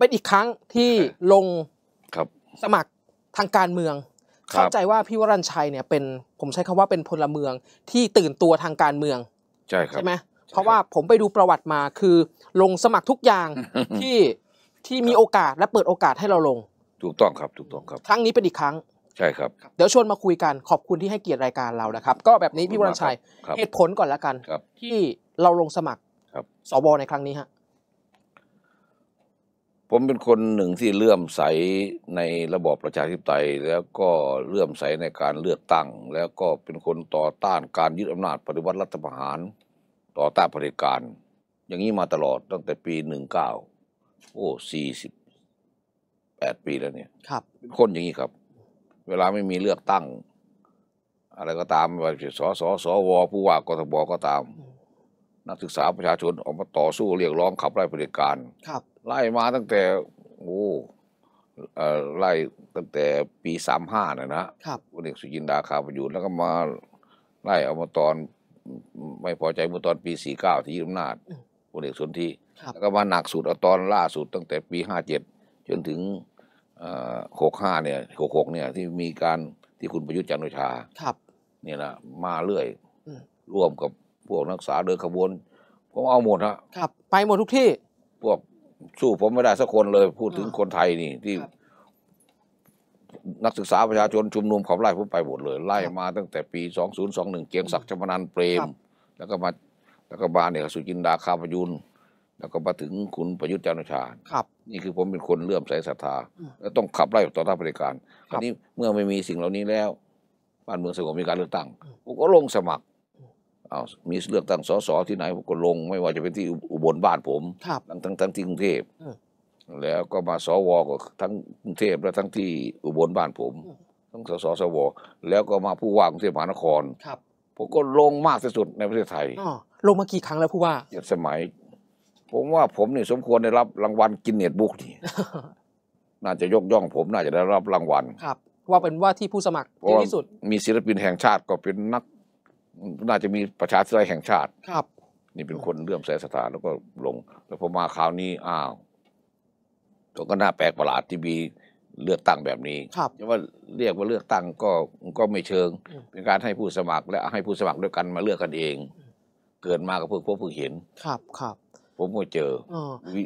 เป็นอีกครั้งที่ลงสมัครทางการเมือง เข้าใจว่าพี่วรัญชัยเนี่ยเป็น ผมใช้คำว่าเป็นพลเมืองที่ตื่นตัวทางการเมืองใช่ครับใช่ไหมเพราะว่าผมไปดูประวัติมาคือ ลงสมัครทุกอย่างที่ที่มีโอกาสและเปิดโอกาสให้เราลงถูกต้องครับถูกต้องครับครั้งนี้เป็นอีกครั้งใช่ครับเดี๋ยวชวนมาคุยกัน ขอบคุณที่ให้เกียรติรายการเรานะครับ ก็แบบนี้พี่วรัญชัยเหตุผลก่อนละกันที่เราลงสมัครสวในครั้งนี้ฮะผมเป็นคนหนึ่งที่เลื่อมใสในระบอบประชาธิปไตยแล้วก็เลื่อมใสในการเลือกตั้ง แล้วก็เป็นคนต่อต้านการยึดอำนาจปฏิวัติรัฐประหาร ต่อต้านเผด็จการ อย่างนี้มาตลอดตั้งแต่ปีหนึ่งเก้าโอ้สี่สิบแปดปีแล้วเนี่ย ครับ เป็นคนอย่างนี้ครับ เวลาไม่มีเลือกตั้ง อะไรก็ตามไม่ว่าจะสสสวผู้ว่ากทบก็ตาม นักศึกษาประชาชนออกมาต่อสู้เรียกร้องขับไล่เผด็จการ ครับไล่มาตั้งแต่โอ้ไล่ตั้งแต่ปีสามห้านะนะครับวันเอกสุจินดาคาประยุทธ์แล้วก็มาไล่เอามาตอนไม่พอใจเมื่อตอนปีสี่เก้าที่ยึดอำนาจุลเอกสนธีแล้วก็มาหนักสุดเอาตอนล่าสุดตั้งแต่ปีห้าเจ็ดจนถึงหกห้าเนี่ยหกหกเนี่ยที่มีการที่คุณประยุทธ์จันทร์โอชาครับเนี่ยนะมาเรื่อยร่วมกับพวกนักศึกษาเดินขบวนผมเอาหมดฮะครับ ไปหมดทุกที่พวกสู้ผมไม่ได้สักคนเลย พูดถึงคนไทยนี่ที่ นักศึกษาประชาชน ชุมนุมขับไล่ผมไปหมดเลย ไล่มาตั้งแต่ปี 2021เกียงศักดิ์ชมนันเปรมรแล้วก็มาแล้วก็มาเนี่ย สุจินดาคาพยุนแล้วก็มาถึงคุณประยุทธ์จันทร์โอชาครับนี่คือผมเป็นคนเลื่อมใสศรัทธา แล้วต้องขับไล่ต่อท้าบริการ ครัอับนนี้เมื่อไม่มีสิ่งเหล่านี้แล้วบ้านเมืองสงบมีการเลือกตั้งผมก็ลงสมัครเอามีเลือกตั้งสสที่ไหนผมก็ลงไม่ว่าจะเป็นที่อุบลบ้านผม ทั้งทั้งทั้งที่กรุงเทพแล้วก็มาสวก็ทั้งกรุงเทพและทั้งที่อุบลบ้านผมทั้งสสสวแล้วก็มาผู้ว่ากรุงเทพมหานครครับผมก็ลงมากที่สุดในประเทศไทยลงมากี่ครั้งแล้วผู้ว่าเจ็ดสมัย ผมว่าผมนี่สมควรได้รับรางวัลกินเนตบุ๊กนี่น่าจะยกย่องผมน่าจะได้รับรางวัลครับ ว่าเป็นว่าที่ผู้สมัครที่สุด มีศิลปินแห่งชาติก็เป็นนักน่าจะมีประชาธิปไตยแห่งชาติครับ นี่เป็นคนเลื่อมใสศรัทธาแล้วก็ลงแล้วพอมาคราวนี้อ้าวก็ก็น่าแปลกประหลาดที่มีเลือกตั้งแบบนี้ครับว่าเรียกว่าเลือกตั้งก็ก็ไม่เชิง เป็นการให้ผู้สมัคร และให้ผู้สมัครด้วยกันมาเลือกกันเอง เกิดมาก็เพื่อพบเพื่อเห็นครับครับผมก็เจอวิ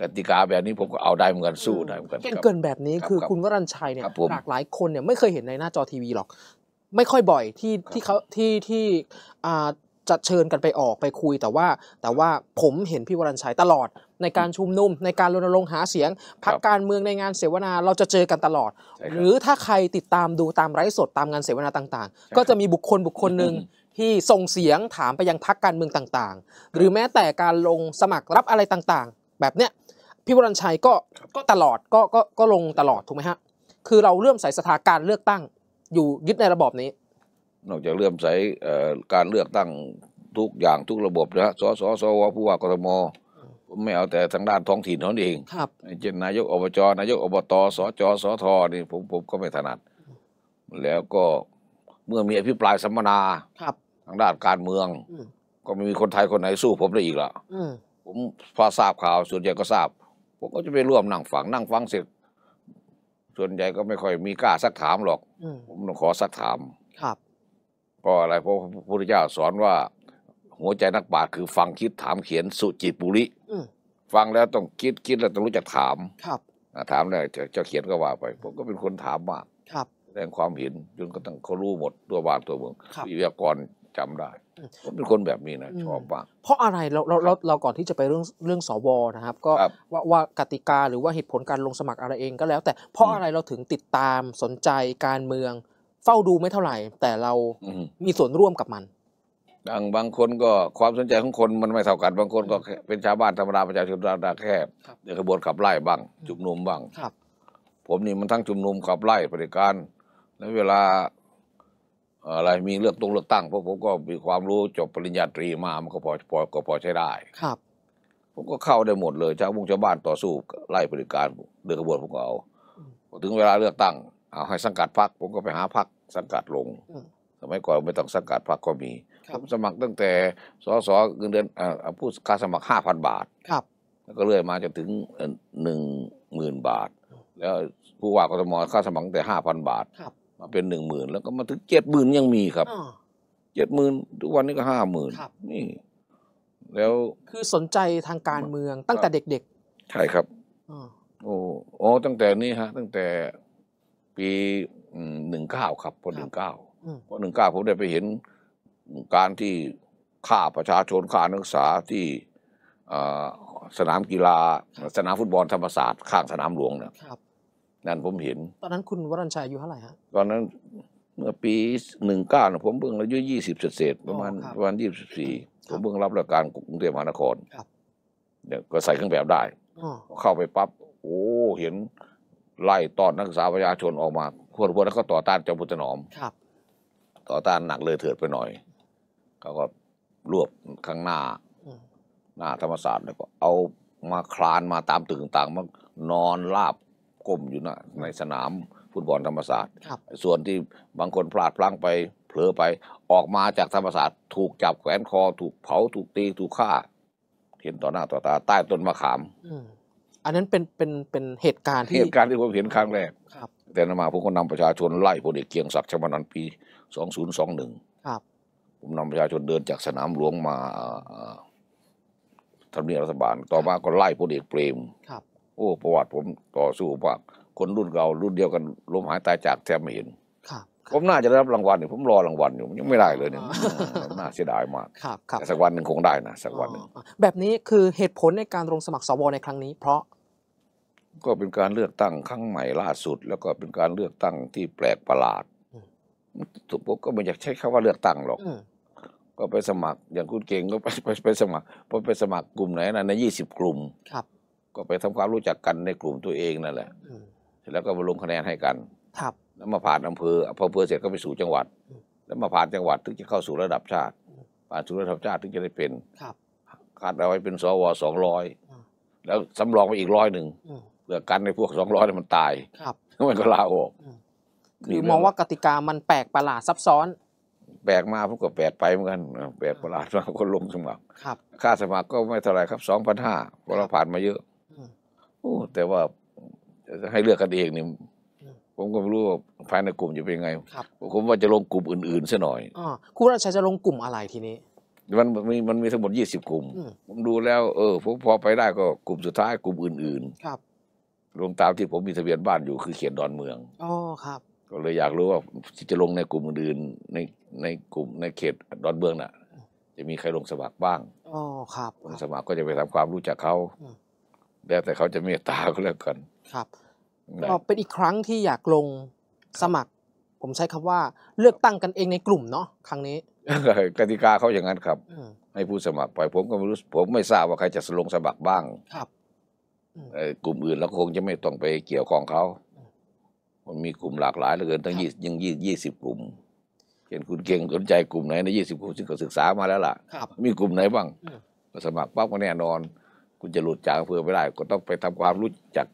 กติกาแบบนี้ผมก็เอาได้เหมือนกันสู้ได้เหมือนกันเกินแบบนี้คือคุณวรัญชัยเนี่ยหลากหลายคนเนี่ยไม่เคยเห็นในหน้าจอทีวีหรอกไม่ค่อยบ่อยที่ที่เขาที่ที่อ่าจะเชิญกันไปออกไปคุยแต่ว่าแต่ว่าผมเห็นพี่วรัญชัยตลอดในการชุมนุมในการรณรงค์หาเสียงพักการเมืองในงานเสวนาเราจะเจอกันตลอด หรือถ้าใครติดตามดูตามไร้สดตามงานเสวนาต่างๆ ก็จะมีบุคคลบุคคลหนึ่งที่ส่งเสียงถามไปยังพักการเมืองต่างๆ หรือแม้แต่การลงสมัครรับอะไรต่างๆ แบบเนี้ยพี่วรัญชัยก็ก็ตลอดก็ก็ก็ลงตลอดถูกไหมฮะคือเราเริ่มใส่สถานการเลือกตั้งอยู่ยึดในระบอบนี้ นอกจากเลื่อมใสการเลือกตั้งทุกอย่างทุกระบบนะฮะสสสวผู้ว่ากทมไม่เอาแต่ทางด้านท้องถิ่นเท่านั้นเองครับเช่นนายกอบจ นายกอบตสจสทนี่ผมผมก็ไม่ถนัด แล้วก็เมื่อมีอภิปรายสัมมนา ครับทางด้านการเมืองก็ไม่มีคนไทยคนไหน สู้ผมได้อีกละผมพอทราบข่าวส่วนใหญ่ก็ทราบ ผมก็จะไปร่วมนั่งฟังนั่งฟังเสร็จส่วนใหญ่ก็ไม่ค่อยมีกล้าสักถามหรอกผมต้องขอสักถามครับเพราะอะไรเพราะพระพุทธเจ้าสอนว่า หัวใจนักปราชญ์คือฟังคิดถามเขียนสุจิตปุริฟังแล้วต้องคิดคิดแล้วต้องรู้จักถาม ครับถามเล้จะเขียนก็ว่าไปผมก็เป็นคนถามมากแสดงความเห็นจนก็ต้องเขารู้หมดตัวบานตัวเมืองวิทยากรจำได้ผมเป็นคนแบบนี้นะชอบบ้างเพราะอะไรเราเราเราก่อนที่จะไปเรื่องเรื่องสวนะครับ ก็ว่าว่ากติกาหรือว่าเหตุผลการลงสมัครอะไรเองก็แล้วแต่เพราะอะไรเราถึงติดตามสนใจการเมืองเฝ้าดูไม่เท่าไหร่ แต่เรามีส่วนร่วมกับมันดังบางคนก็ความสนใจของคนมันไม่เท่ากันบางคนก็เป็นชาวบ้านธรรมดาประชาชนธรรมดาแค่เดินขบวนขับไล่บ้าง จุมนุมบ้างผมนี่มันทั้งจุมนุมขับไล่ปฏิการแล้วเวลาอะไรมีเลือกตรงเลือกตั้งเพราะผมก็มีความรู้จบปริญญาตรีมามันก็พอพอก็พอใช้ได้ครับผมก็เข้าได้หมดเลยชาวบุงชาวบ้านต่อสู้ไล่บริการเดกระบวนผมก็เอาถึงเวลาเลือกตั้งเอาให้สังกัดพักผมก็ไปหาพักสังกัดลงสมัยก่อนไม่ต้องสังกัดพรรคก็มีผมสมัครตั้งแต่สสเงินเดือนผู้ค่าสมัครห้าพันบาทครับ แล้วก็เรื่อยมาจนถึงหนึ่งหมื่นบาท แล้วผู้ว่ากทมค่าสมัครแต่ห้าพันบาทมาเป็นหนึ่งหมื่นแล้วก็มาถึงเจ็ดหมื่นยังมีครับ เจ็ดหมื่นทุกวันนี้ก็ห้าหมื่นนี่ แล้วคือสนใจทางการเมืองตั้งแต่เด็กๆ ใช่ครับโอ้โอ้ตั้งแต่นี่ฮะ ตั้งแต่ปีหนึ่งเก้าครับพอหนึ่งเก้าพอหนึ่งเก้าผมได้ไปเห็นการที่ฆ่าประชาชนฆ่านักศึกษาที่สนามกีฬา สนามฟุตบอลธรรมศาสตร์ข้างสนามหลวงเนี่ยนั่นผมเห็น ตอนนั้นคุณวรัญชัยอายุเท่าไหร่ฮะ ตอนนั้น เมื่อปีหนึ่งเก้าผมเพิ่งอายุยี่สิบเศษประมาณประมาณยี่สิบสี่ผมเพิ่งรับราชการกรุงเทพมหานครเนี่ยก็ใส่เครื่องแบบได้เข้าไปปั๊บโอ้ เห็นไล่ต้อนนักศึกษาประชาชนออกมาพวกพวกนั้นก็ต่อต้านเจ้าพุทธนอมครับ ต่อต้านหนักเลยเถิดไปหน่อยเขาก็รวบข้างหน้า หน้าธรรมศาสตร์แล้วก็เอามาคลานมาตามตึกต่างๆมานอนราบก้มอยู่นะในสนามฟุตบอลธรรมศาสตร์ส่วนที่บางคนพลาดพลั้งไปเผลอไปออกมาจากธรรมศาสตร์ ถูกจับแขวนคอ ถูกเผาถูกตีถูกฆ่า เห็นต่อหน้าต่อตา ใต้ต้นมะขามอันนั้นเป็นเป็นเป็นเหตุการณ์เหที่ตุการณ์ที่ผมเห็นครั้งแรกแต่นมาผมก็นำประชาชนไล่พลเอกเกียงศักดิ์ชานันปี 2021ครับผมนำประชาชนเดินจากสนามหลวงมาทำเนียบรัฐบาลต่อมาก็ไล่พลเอกเปรมรโอ้ประวัติผมต่อสู้่า คนรุ่นเรารุ่นเดียวกันล้มหายตายจากแทบไม่เห็นผมน่าจะได้รับรางวัลเนี่ยผมรอรางวัลอยู่ ยังไม่ได้เลยเนี่ยน่าเสียดายมากแต่สักวันหนึ่งคงได้นะ สักวันหนึ่งแบบนี้คือเหตุผลในการลงสมัครสวในครั้งนี้ เพราะ ก็เป็นการเลือกตั้งครั้งใหม่ล่าสุด แล้วก็เป็นการเลือกตั้งที่แปลกประหลาดถูกผมก็ไม่อยากใช้คำว่าเลือกตั้งหรอกก็ไปสมัครอย่างคุณเก่งก็ไปไปสมัครพอไปสมัครกลุ่มไหนนะในยี่สิบกลุ่มครับก็ไปทำความรู้จักกันในกลุ่มตัวเองนั่นแหละเสร็จแล้วก็มาลงคะแนนให้กัน ครับแล้วมาผ่านอำเภออำเภอเสร็จก็ไปสู่จังหวัด แล้วมาผ่านจังหวัดถึงจะเข้าสู่ระดับชาติ ผ่านสู่ระดับชาติถึงจะได้เป็นครับคาดเอาไว้เป็นสวสองร้อยแล้วสำรองไปอีกร้อยหนึ่งเพื่อกันในพวกสองร้อยมันตาย ครับ มันก็ลาออกคือมองว่ากติกามันแปลกประหลาดซับซ้อนแปลกมากพวกก็แปลกไปเหมือนกันแปลกประหลาดมากคนลงสมัครค่าสมัครก็ไม่เท่าไรครับสองพันห้าเพราะเราผ่านมาเยอะโอ้แต่ว่าให้เลือกกันเองเนี่ยผมก็ไม่รู้ว่าภายในกลุ่มจะเป็นไงครับผมว่าจะลงกลุ่มอื่นๆซะหน่อยอ๋อคุณราชาจะลงกลุ่มอะไรทีนี้ มันมีมันมีทั้งหมดยี่สิบกลุ่มผมดูแล้ว เออผมพอไปได้ก็กลุ่มสุดท้ายกลุ่มอื่นครับ ลงตามที่ผมมีทะเบียนบ้านอยู่คือเขียนดอนเมืองอ๋อครับก็เลยอยากรู้ว่าที่จะลงในกลุ่มอื่นในในกลุ่มในเขตดอนเมืองน่ะ จะมีใครลงสมัครบ้างอ๋อครับลงสมัครก็จะไปทำความรู้จักเขาแล้วแต่เขาจะเมตตาก็แล้วกันครับก็เป็นอีกครั้งที่อยากลงสมัคร ผมใช้คำว่า เลือกตั้งกันเองในกลุ่มเนาะครั้งนี้กติกาเขาอย่างนั้นครับ ให้ผู้สมัครไปผมก็ไม่รู้ ผมไม่ทราบว่าใครจะลงสมัครบ้างครับกลุ่มอื่นเราคงจะไม่ต้องไปเกี่ยวข้องเขามันมีกลุ่มหลากหลายเหลือเกินทั้งยี่ยังยี่ยี่สิบกลุ่มเห็นคุณเก่งสนใจกลุ่มไหนในยี่สิบกลุ่มซึ่งขาศึกษามาแล้วล่ะมีกลุ่มไหนบ้างสมัครปั๊บก็แน่นอนคุณจะหลุดจากเพื่อไม่ได้ก็ต้องไปทำความรู้จัก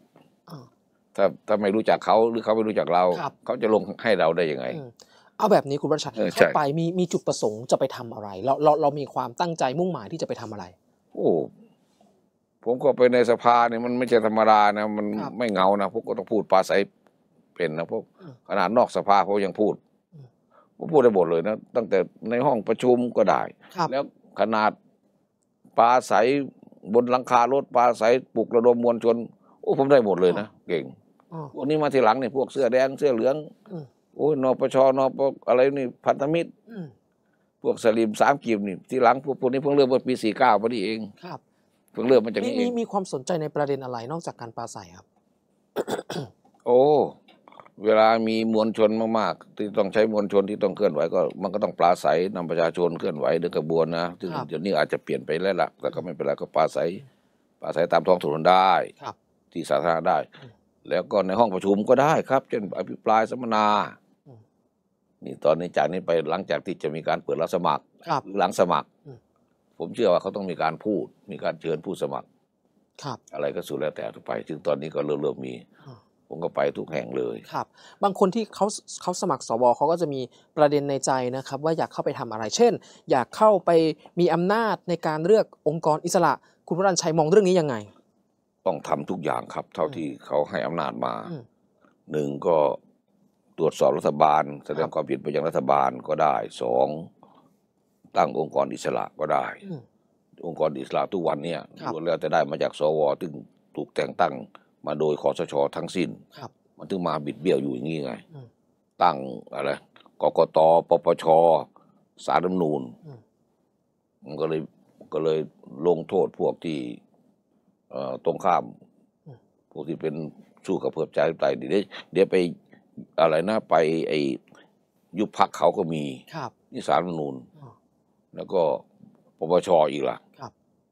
ถ้าถ้าไม่รู้จักเขาหรือเขาไม่รู้จักเรา เขาจะลงให้เราได้ยังไง เอาแบบนี้คุณประชัยเข้าไปมีมีจุดประสงค์จะไปทำอะไรเราเราเรามีความตั้งใจมุ่งหมายที่จะไปทำอะไร โอ้ผมก็ไปในสภาเนี่ยมันไม่ใช่ธรรมดานะมันไม่เงานะพวกก็ต้องพูดปาใสเป็นนะพวกขนาดนอกสภาเขายังพูดผมพูดได้หมดเลยนะ ตั้งแต่ในห้องประชุมก็ได้ แล้วขนาดปาใสบนหลังคารถปลาใสปลุกระดมมวลชนโอ้ผมได้หมดเลยนะเก่งวันนี้มาทีหลังเนี่ยพวกเสื้อแดงเสื้อเหลืองโอ้ยนปชนปอะไรนี่พันธมิตรพวกสลีมสามกีบนี่ทีหลังพวกพวกนี้เพิ่งเริ่มเมื่อปีสี่เก้าพอดีเอง ครับเพิ่งเริ่มมันจะนีมีมีความสนใจในประเด็นอะไรนอกจากการปลาใสครับ โอ้เวลามีมวลชนมาก ๆ ที่ต้องใช้มวลชนที่ต้องเคลื่อนไหวก็มันก็ต้องปลาใสนำประชาชนเคลื่อนไหวด้วยกระบวนนะซึ่งเดี๋ยวนี้อาจจะเปลี่ยนไปแล้วล่ะแต่ก็ไม่เป็นไรก็ปลาใสปลาใสตามท้องถนนได้ที่สาธารณะได้ แล้วก็ในห้องประชุมก็ได้ครับเช่นอภิปรายสัมมนา นี่ตอนนี้จากนี้ไปหลังจากที่จะมีการเปิดรับสมัครหรือหลังสมัครผมเชื่อว่าเขาต้องมีการพูด มีการเชิญผู้สมัคร ครับ อะไรก็สุดแล้วแต่ไปถึงตอนนี้ก็เริ่มเริ่มมีผมก็ไปทุกแห่งเลยครับ บางคนที่เขาเขาสมัครสวเขาก็จะมีประเด็นในใจนะครับ ว่าอยากเข้าไปทำอะไรเช่น อยากเข้าไปมีอำนาจในการเลือกองค์กรอิสระ คุณวรันชัยมองเรื่องนี้ยังไง ต้องทำทุกอย่างครับ เท่าที่เขาให้อำนาจมาหนึ่งก็ตรวจสอบรัฐบาลแสดงความผิดไปยังรัฐบาลก็ได้สองตั้งองค์กรอิสระก็ได้ องค์กรอิสระทุกวันเนี่ยล้วนแล้วจะได้มาจากสวซึ่งถูกแต่งตั้งมาโดยคอสชทั้งสิ้น มันถึงมาบิดเบี้ยวอยู่อย่างนี้ไง ตั้งอะไร กกต ปปชสารรัฐนูนมันก็เลยก็เลยลงโทษพวกที่ตรงข้าม พวกที่เป็นสู้กับเพื่อใจไตเดี๋ยวเดี๋ยวไปอะไรนะ ไปไอ้ยุบพักเขาก็มีนี่สารรัฐนูนแล้วก็ปปชอีกล่ะ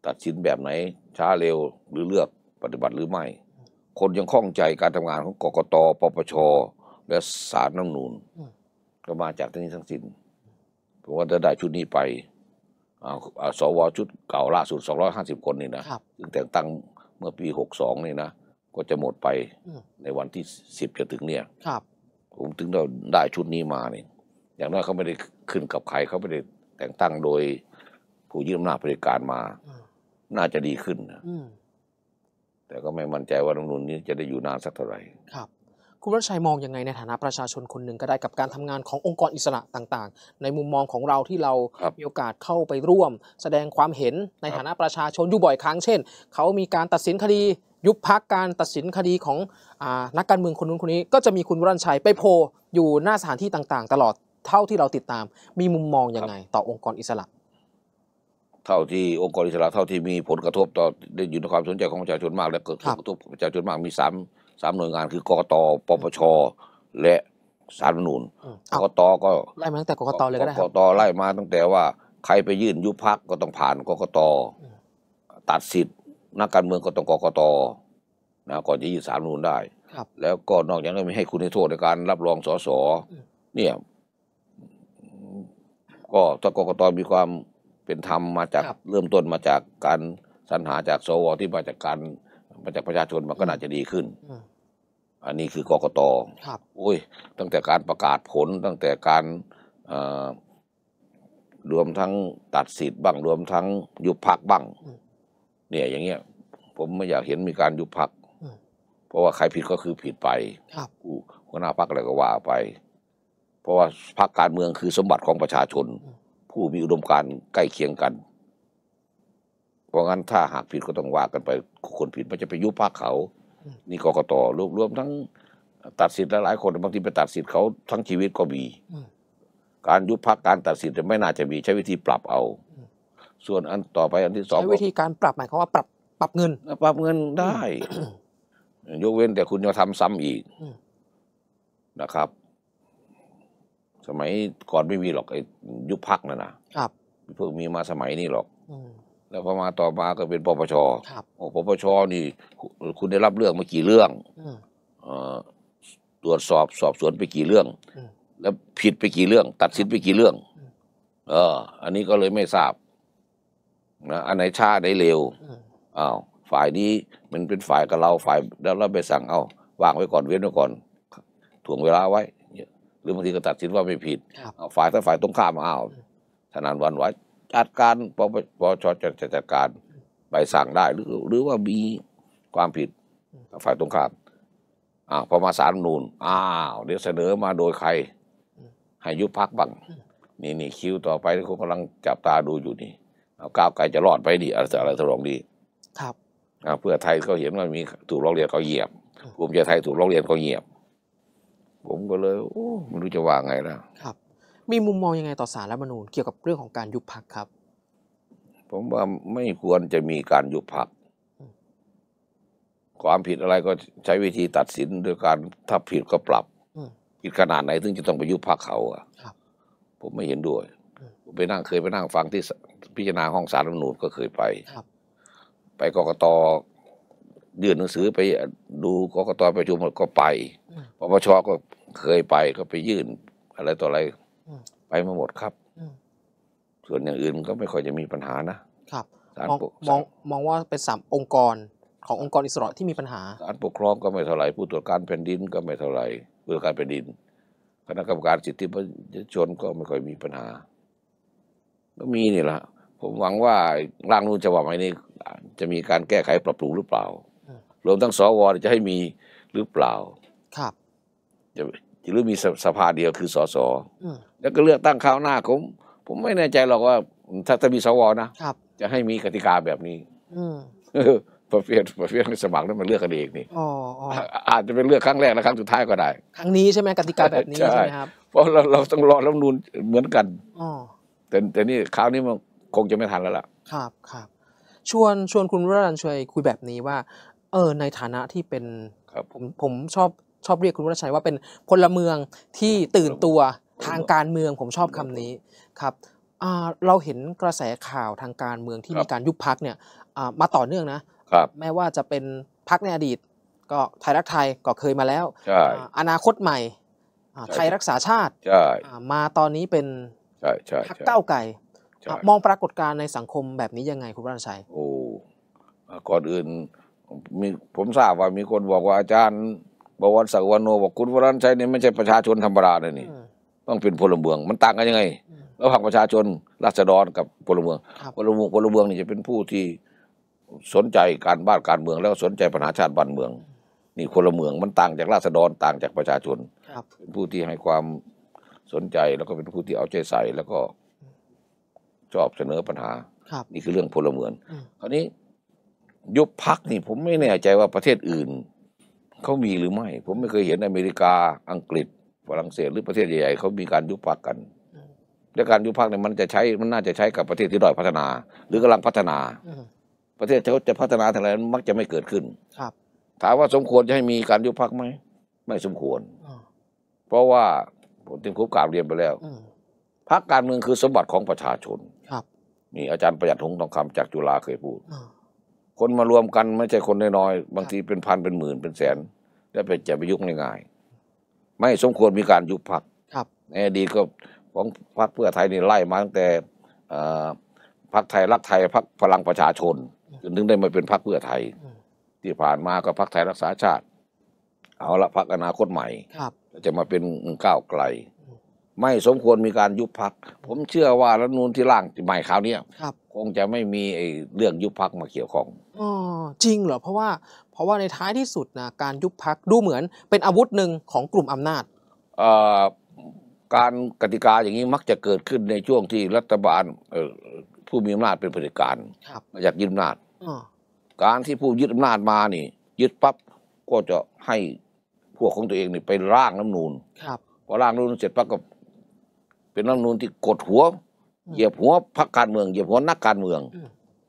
ตัดสินแบบไหน ช้าเร็วหรือเลือกปฏิบัติหรือไม่คนยังข้องใจการทำงานของกกต ปปช และสารน้ำนูนก็มาจากทั้งนี้ทั้งสิ้นผมว่าจะได้ชุดนี้ไปสวชุดเก่าล่าสุด250 คนนี่นะซึ่งแต่งตั้งเมื่อปี 62 นี่นะ ก็จะหมดไปในวันที่ 10จะถึงเนี่ยผมถึงได้ชุดนี้มาเนี่ยอย่างน้อยเขาไม่ได้ขึ้นกับใครเขาไม่ได้แต่งตั้งโดยผู้ยึดอำนาจบริการมาน่าจะดีขึ้นนะแต่ก็ไม่มั่นใจว่ารัฐรมนูนนี้จะได้อยู่นานสักเท่าไหร่ครับคุณวัชชัยมองยังไง ในฐานะประชาชนคนหนึ่งก็ได้กับการทำงานขององค์กรอิสระต่างๆ ในมุมมองของเราที่เรามีโอกาสเข้าไปร่วม แสดงความเห็นในฐานะประชาชนอยู่บ่อยครั้งเช่น เขามีการตัดสินคดียุบพักการตัดสินคดีของอนักการเมืองคนนู้นคนนี้ ก็จะมีคุณวรัชชัยไปโพอยู่หน้าสถานที่ต่างๆ ตลอดเท่าที่เราติดตาม มีมุมมองยังไง ต่อองค์กรอิสระเท่าที่ องค์กรอิสระเท่าที่มีผลกระทบต่อได้อยู่ในความสนใจของประชาชนมาก และเกิดผลกระทบประชาชนมากมีสามสามหน่วยงาน คือกกตปปชและสารนูนกกตก็ไล่มาตั้งแต่กกตเลยก็ได้กกตไล่มาตั้งแต่ว่าใครไปยื่นยุบพักก็ต้องผ่านกกตตัดสิทธิ์นักการเมืองก็ต้องกกตนะก่อนจะยื่นสารนูนได้แล้วก็นอกจากนั้นมีให้คุณให้โทษในการรับรองสสเนี่ยก็ถ้ากกตมีความเป็นธรรมมาจากเริ่มต้นมาจากการสรรหาจากสว ที่มาจากการมาจากประชาชนมันก็น่าจะดีขึ้นอันนี้คือกกตครับโอ้ย ตั้งแต่การประกาศผล ตั้งแต่การรวมทั้งตัดสิทธิ์บ้าง รวมทั้งยุบพักบ้าง เนี่ยอย่างเงี้ย ผมไม่อยากเห็นมีการยุบพักเพราะว่าใครผิดก็คือผิดไป ครับหัวหน้าพักอะไรก็ว่าไป เพราะว่าพักการเมืองคือสมบัติของประชาชนผู้มีอุดมการใกล้เคียงกันเพราะงั้นถ้าหากผิดก็ต้องว่ากันไปคนผิดมันจะไปยุบพรรคเขา นี่กกตรวบรวมทั้งตัดสิทธิ์หลายคนบางทีไปตัดสิทธิ์เขา ทั้งชีวิตก็มีการยุบพรคการตัดสิทธิ์ไม่น่าจะมีใช้วิธีปรับเอาส่วนอันต่อไปอันที่สองใช้วิธีการปรับหมายความว่าปรับปรับเงิน ปรับเงินได้ยกเว้นแต่คุณจะทำซ้ำอีกนะครับสมัยก่อนไม่มีหรอกไอ้ยุคพักนั่นนะครับเพิ่งมีมาสมัยนี้หรอกแล้วพอมาต่อมาก็เป็นปปชโอ้ปปชนี่คุณได้รับเรื่องมากี่เรื่องตรวจสอบสอบสวนไปกี่เรื่องแล้วผิดไปกี่เรื่อง ตัดสินไปกี่เรื่องเอออันนี้ก็เลยไม่ทราบนะอันไหนช้าไหนเร็วอ้าวฝ่ายนี้ มันเป็นฝ่ายกับเราฝ่ายแล้วเราไปสั่งเอา้าวางไว้ก่อนเว้นไว้ก่อน ถ่วงเวลาไว้หรือบางทีก็ตัดสินว่าไม่ผิด ฝ่ายถ้าฝ่ายตรงข้ามอ้าวธนานวันไหวจัดการปปชจะจัดการใบสั่งได้หรือหรือว่ามีความผิด ฝ่ายตรงข้ามอ้าวพอมาสารนูนอ้าวเดี๋ยวเสนอมาโดยใคร ให้ยุบพักบ้างนี่นี่คิวต่อไปที่เขากำลังจับตาดูอยู่นี่เอาก้าวไกลจะรอดไปดีอะไรอะไรทลองดี ครับเพื่อไทยเขาเห็นว่ามีถูกร้องเรียนเขาเหยียบภูมิใจไทยถูกร้องเรียนเขาเหยียบผมก็เลยโอ้มันรู้จะว่าไงแล้วครับ มีมุมมองยังไงต่อสารรัฐมนูญเกี่ยวกับเรื่องของการยุบพักครับ ผมว่าไม่ควรจะมีการยุบพักความผิดอะไรก็ใช้วิธีตัดสินโดยการถ้าผิดก็ปรับผิดขนาดไหนถึงจะต้องไปยุบพักเขาอัะผมไม่เห็นด้วย ผมไปนั่งเคยไปนั่งฟังที่พิจารณาห้องสารรัฐมนูญก็เคยไปไปกรกตยื่นหนังสือไปดูกกตประชุมก็ไปปปชก็เคยไปก็ไปยื่น อะไรต่ออะไรไปมาหมดครับส่วนอย่างอื่นก็ไม่ค่อยจะมีปัญหานะ ครับ มองมองมองว่าเป็นสามองค์กรขององค์กรอิสระที่มีปัญหาการปกครองก็ไม่เท่าไหร่ผู้ตรวจการแผ่นดินก็ไม่เท่าไหร่ผู้ตรวจการแผ่นดิน คณะกรรมการสิทธิประชาชนก็ไม่ค่อยมีปัญหา ก็มีนี่แหละ ผมหวังว่าร่างนู้นฉบับใหม่นี้จะมีการแก้ไขปรับปรุงหรือเปล่ารวมทั้ง สว จะให้มีหรือเปล่า ครับจะหรือมีสภาเดียวคือสสแล้วก็เลือกตั้งคราวหน้าผมผมไม่แน่ใจหรอกว่าถ้าจะมีสวนะจะให้มีกติกาแบบนี้ประเภทประเภทสมัครนั้นมันเลือกกันเองนี่อาจจะเป็นเลือกครั้งแรกและครั้งสุดท้ายก็ได้ ครั้งนี้ใช่ไหมกติกาแบบนี้ใช่ไหมครับ เพราะเราเราต้องรอรัฐนูลเหมือนกันอแต่แต่นี่คราวนี้มันคงจะไม่ทันแล้วล่ะ ครับครับ ชวนชวนคุณวรันช่วยคุยแบบนี้ว่าเออในฐานะที่เป็นผมผมชอบชอบเรียกคุณวัชชัยว่าเป็นพลเมืองที่ตื่นตัวทางการเมืองผมชอบคำนี้ครับเราเห็นกระแสข่าวทางการเมืองที่มีการยุบพักเนี่ยมาต่อเนื่องนะแม้ว่าจะเป็นพักในอดีต ก็ไทยรักไทยก็เคยมาแล้วอนาคตใหม่ไทยรักษาชาติมาตอนนี้เป็นพักเก้าไก่ มองปรากฏการณ์ในสังคมแบบนี้ยังไงคุณัชชัยโอ้ก่อนอื่นมีผมทราบว่ามีคนบอกว่าอาจารย์บวรศักดิ์วันโนบอกคุณวรันชัยนี่ไม่ใช่ประชาชนธรรมดาเลยนี่ต้องเป็นพลเมือง มันต่างกันยังไงระหว่างประชาชนราษฎรกับพลเมืองพลเมืองพลเมือง นี่จะเป็นผู้ที่สนใจการบ้านการเมืองแล้วสนใจปัญหาชาติบ้านเมือง นี่พลเมือง มันต่างจากราษฎรต่างจากประชาชนเป็นผู้ที่ให้ความสนใจแล้วก็เป็นผู้ที่เอาใจใส่แล้วก็ชอบเสนอปัญหา นี่คือเรื่องพลเมืองคราวนี้ยุบพักนี่ ผมไม่แน่ใจว่าประเทศอื่นเขามีหรือไม่ผมไม่เคยเห็นอเมริกา อังกฤษ ฝรั่งเศสหรือประเทศใหญ่ๆเขามีการยุบพักกัน และการยุบพักเนี่ยมันจะใช้มันน่าจะใช้กับประเทศที่ด้อยพัฒนา หรือกำลังพัฒนาประเทศเขาจะพัฒนาทางไหนมักจะไม่เกิดขึ้น ครับ ถามว่าสมควรจะให้มีการยุบพักไหมไม่สมควรเพราะว่าผมที่รูกล่าวเรียนไปแล้วพักการเมืองคือสมบัติของประชาชนครับนี่อาจารย์ประหยัดหงทองคำจากจุฬาเคยพูดคนมารวมกันไม่ใช่คนน้อยๆบางทีเป็นพันเป็นหมื่นเป็นแสนแล้วไปจะไปยุคง่ายๆไม่สมควรมีการยุบพักครับแนอดีก็ของพรรคเพื่อไทยนี่ไล่มาตั้งแต่พรรคไทยรักไทยพรรคพลังประชาชนจนถึงได้มาเป็นพรรคเพื่อไทย ที่ผ่านมาก็พรรคไทยรักษาชาติ เอาละพักอนาคตใหม่จะมาเป็นก้าวไกล ไม่สมควรมีการยุบพักผมเชื่อว่ารัฐนูนที่ร่างใหม่คราวนี้คงจะไม่มีไอ้เรื่องยุบพักมาเกี่ยวข้อง อ๋อ จริงเหรอ เพราะว่า เพราะว่าในท้ายที่สุดนะการยุบพักดูเหมือนเป็นอาวุธหนึ่งของกลุ่มอำนาจเอ่อการกติกาอย่างนี้มักจะเกิดขึ้นในช่วงที่รัฐบาล ผู้มีอำนาจเป็นผลิดการมาจากยึดอำนาจการที่ผู้ยึดอำนาจมานี่ยึดปั๊บก็จะให้พวกของตัวเองนี่ไปร่างน้ำนูนพอร่างน้ำนูนเสร็จปั๊บก็เป็นน้ำนูนที่กดหัวเหยียบหัวพรรคการเมืองเหยียบหัวนักการเมือง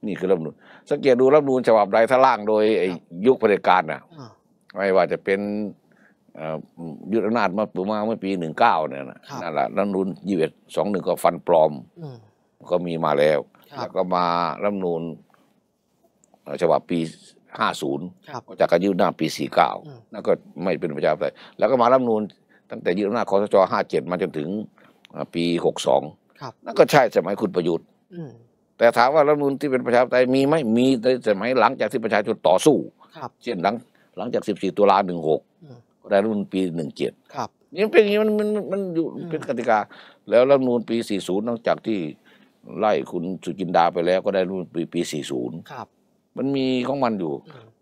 นี่คือรัฐนูนสังเกตดูรัฐนูนฉบับใดถ้าล่างโดยยุคเผด็จการน่ะไม่ว่าจะเป็นยุทธนาฏมาปูมาเมื่อปีหนึ่งเก้าเนี่ยนะนั่นแหละรัฐนูนยี่สิบสองหนึ่งก็ฟันปลอมก็มีมาแล้วแล้วก็มารัฐนูนฉบับปีห้าศูนย์จากการยุทธนาาปีสี่เก้านั่นก็ไม่เป็นประชาธิปไตยแล้วก็มารัฐนูนตั้งแต่ยุทธนาฏคอสชห้าเจ็ดมาจนถึงปีหกสองนั่นก็ใช่สมัยคุณประยุทธ์แต่ถามว่ารัฐมนุนที่เป็นประชาธิปไตยมีไหมมีในสมัยหลังจากที่ประชาชนต่อสู้เช่นหลังหลังจากสสิบี่ตุลาหนึ่งหกรัฐมนุนปี็ดนี่เป็นอย่างนี้มันมันมันอยู่เป็นกติกา แล้วรัฐมนรนปีสี่ศูนย์อกจากที่ไล่คุณสุจินดาไปแล้ว ก็ได้รุ่นปีปีสี่ศูนย์มันมีของมันอยู่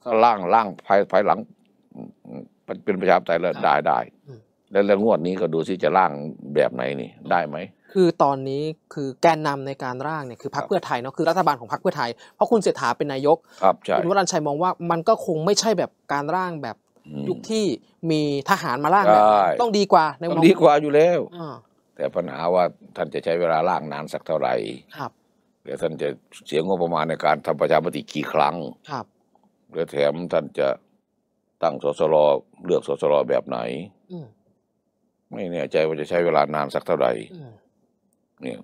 ถ้าล่างล่างภายภายหลังเป็นประชาธิปไตยแล้วได้ได้ แล้วงวดนี้ก็ดูซิจะล่างแบบไหนนี่ได้ไหมคือตอนนี้คือแกนนำในการร่างเนี่ยคือพรรคเพื่อไทยเนาะคือรัฐบาลของพรรคเพื่อไทยเพราะคุณเสียฐาเป็นนายกคุณวรัญชัยมองว่ามันก็คงไม่ใช่แบบการร่างแบบยุคที่มีทหารมาร่างแบบต้องดีกว่าในต้องดีกว่าอยู่แล้วแต่ปัญหาว่าท่านจะใช้เวลาร่างนานสักเท่าไหร่ครับเดี๋ยวท่านจะเสียงบประมาณในการทำประชามติกี่ครั้ง ครับแล้วแถมท่านจะตั้งสสรเลือกสสรแบบไหนไม่แน่ใจว่าจะใช้เวลานานสักเท่าไหร่เนี่ย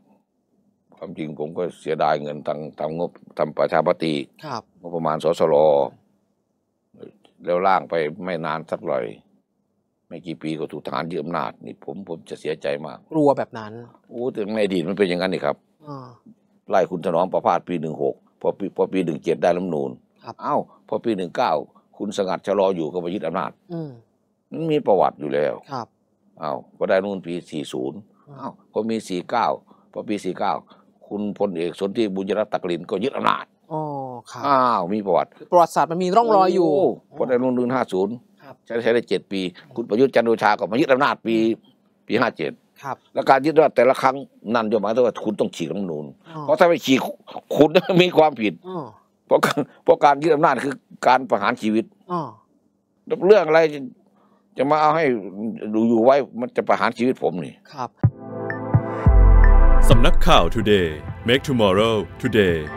ความจริงผมก็เสียดายเงินทางทำงบทำประชาปฏิครับงบประมาณสสรแล้วล่างไปไม่นานสักหน่อย ไม่กี่ปีก็ถูกทหารยึดอำนาจนี่ผมผมจะเสียใจมากกลัวแบบนั้น โอ้แต่ในอดีตมันเป็นอย่างนั้นนี่ครับอไล่คุณถนอมประพาสปีหนึ่งหกพอปีพอปีหนึ่งเจ็ดได้รัฐมนูลเอ้า พอปีหนึ่งเก้าคุณสงัดชะลออยู่ก็ไปยึดอำนาจมันมีประวัติอยู่แล้วครับอ้าวก็ได้นู่นปีสี่ศูนย์าก็มีสี่เก้าพอ ปีสี่เก้า คุณ พลเอก สนธิ บุญรัตน์ตักลินก็ยึดอำนาจ อ๋อครับอ้าว มี ประวัติ ประวัติศาสตร์ มัน มีร่องรอย อยู่พลเอกรุ่นหนึงห้าศูนย์ใช้ใช้ได้เจ็ดปี คุณประยุทธ์ จันทร์โอชา ก็ มายึดอำนาจ ปี ปีห้าเจ็ด ครับ และการยึดอำนาจแต่ละครั้งนั่นจะหมายถึงว่า คุณ ต้องฉีกรัฐนูน เพราะถ้าไม่ฉีกคุณมีความผิดเพราะเพราะการยึดอำนาจ คือ การประหารชีวิตเรื่อง อะไร จะ มาเอาให้ดูอยู่ไว้มันจะประหารชีวิตผมนี่ครับนักข่าว Today Make Tomorrow Today